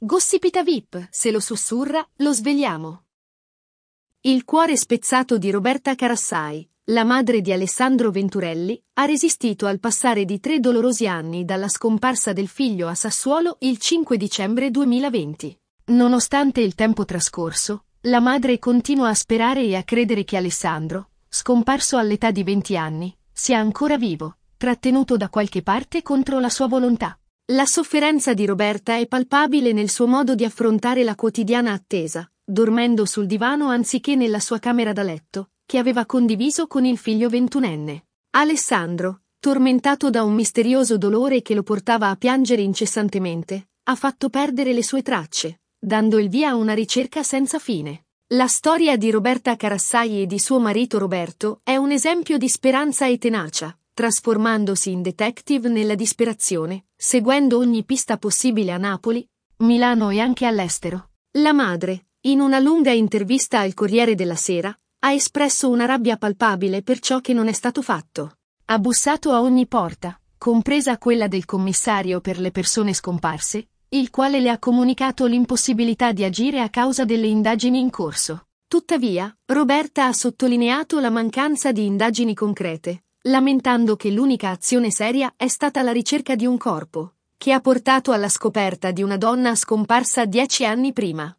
Gossipita VIP, se lo sussurra, lo svegliamo. Il cuore spezzato di Roberta Carassai, la madre di Alessandro Venturelli, ha resistito al passare di tre dolorosi anni dalla scomparsa del figlio a Sassuolo il 5 dicembre 2020. Nonostante il tempo trascorso, la madre continua a sperare e a credere che Alessandro, scomparso all'età di 20 anni, sia ancora vivo, trattenuto da qualche parte contro la sua volontà. La sofferenza di Roberta è palpabile nel suo modo di affrontare la quotidiana attesa, dormendo sul divano anziché nella sua camera da letto, che aveva condiviso con il figlio ventunenne. Alessandro, tormentato da un misterioso dolore che lo portava a piangere incessantemente, ha fatto perdere le sue tracce, dando il via a una ricerca senza fine. La storia di Roberta Carassai e di suo marito Roberto è un esempio di speranza e tenacia, trasformandosi in detective nella disperazione, seguendo ogni pista possibile a Napoli, Milano e anche all'estero. La madre, in una lunga intervista al Corriere della Sera, ha espresso una rabbia palpabile per ciò che non è stato fatto. Ha bussato a ogni porta, compresa quella del commissario per le persone scomparse, il quale le ha comunicato l'impossibilità di agire a causa delle indagini in corso. Tuttavia, Roberta ha sottolineato la mancanza di indagini concrete, lamentando che l'unica azione seria è stata la ricerca di un corpo, che ha portato alla scoperta di una donna scomparsa dieci anni prima.